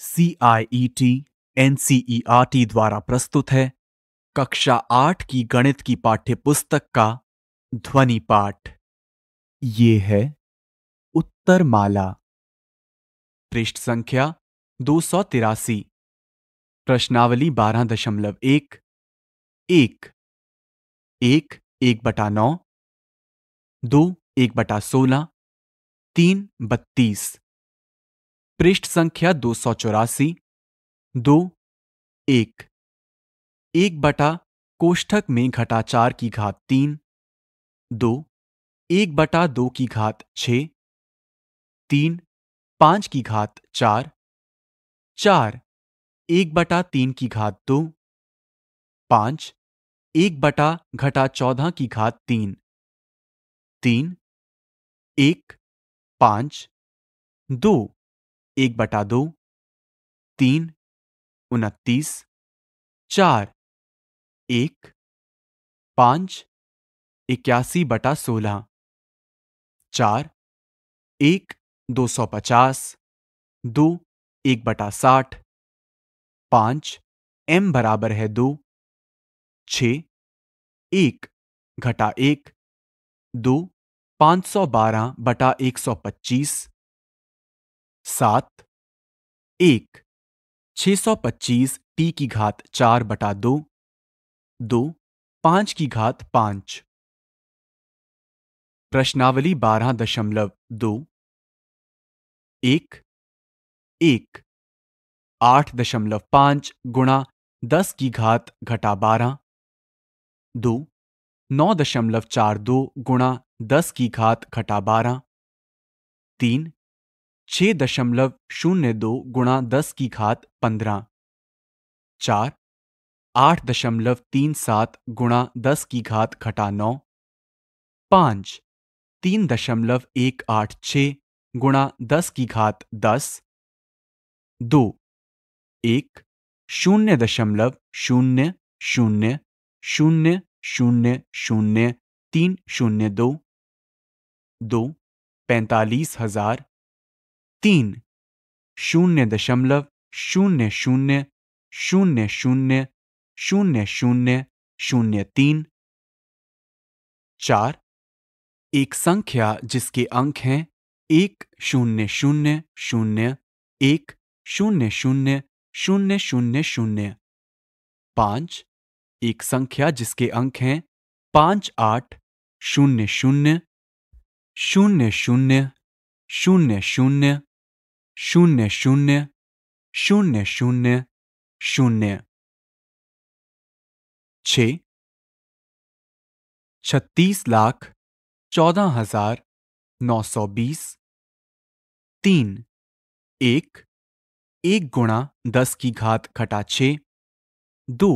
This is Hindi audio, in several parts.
C I T N C R T द्वारा प्रस्तुत है कक्षा आठ की गणित की पाठ्य पुस्तक का ध्वनि पाठ ये है उत्तर माला पृष्ठ संख्या दो सौ तिरासी प्रश्नावली बारह दशमलव एक एक एक एक बटा नौ दो एक बटा सोलह तीन बत्तीस पृष्ठ संख्या दो सौ चौरासी दो एक एक बटा कोष्ठक में घटा चार की घात तीन दो एक बटा दो की घात छ तीन पांच की घात चार चार एक बटा तीन की घात दो पांच एक बटा घटा चौदह की घात तीन तीन एक पांच दो एक बटा दो तीन उनतीस चार एक पाँच इक्यासी बटा सोलह चार एक दो सौ पचास दो एक बटा साठ पाँच एम बराबर है दो छ एक घटा एक दो पाँच सौ बारह बटा एक सौ पच्चीस सात एक छ सौ पच्चीस टी की घात चार बटा दो दो पांच की घात पांच प्रश्नावली बारह दशमलव दो एक एक आठ दशमलव पांच गुणा दस की घात घटा बारह दो नौ दशमलव चार दो गुणा दस की घात घटा बारह तीन छह दशमलव शून्य दो गुणा दस की घात पंद्रह चार आठ दशमलव तीन सात गुणा दस की घात घटा नौ पाँच तीन दशमलव एक आठ छ गुणा दस की घात दस दो एक शून्य दशमलव शून्य शून्य शून्य शून्य शून्य तीन शून्य दो दो पैंतालीस हजार तीन शून्य दशमलव शून्य शून्य शून्य शून्य शून्य शून्य शून्य तीन चार एक संख्या जिसके अंक हैं एक शून्य शून्य शून्य एक शून्य शून्य शून्य शून्य शून्य पांच एक संख्या जिसके अंक हैं पांच आठ शून्य शून्य शून्य शून्य शून्य शून्य शून्य शून्य शून्य शून्य शून्य छत्तीस लाख चौदह हजार नौ सौ बीस तीन एक एक गुणा दस की घात घटा छ दो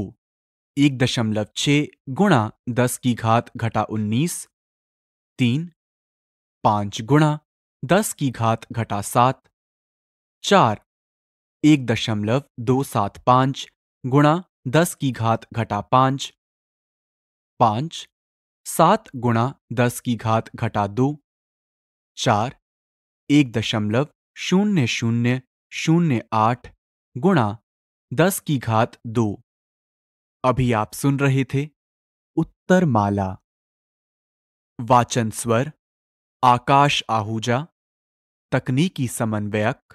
एक दशमलव छ गुणा दस की घात घटा उन्नीस तीन पांच गुणा दस की घात घटा सात चार एक दशमलव दो सात पांच गुणा दस की घात घटा पांच पांच सात गुणा दस की घात घटा दो चार एक दशमलव शून्य शून्य शून्य आठ गुणा दस की घात दो अभी आप सुन रहे थे उत्तर माला वाचन स्वर आकाश आहूजा तकनीकी समन्वयक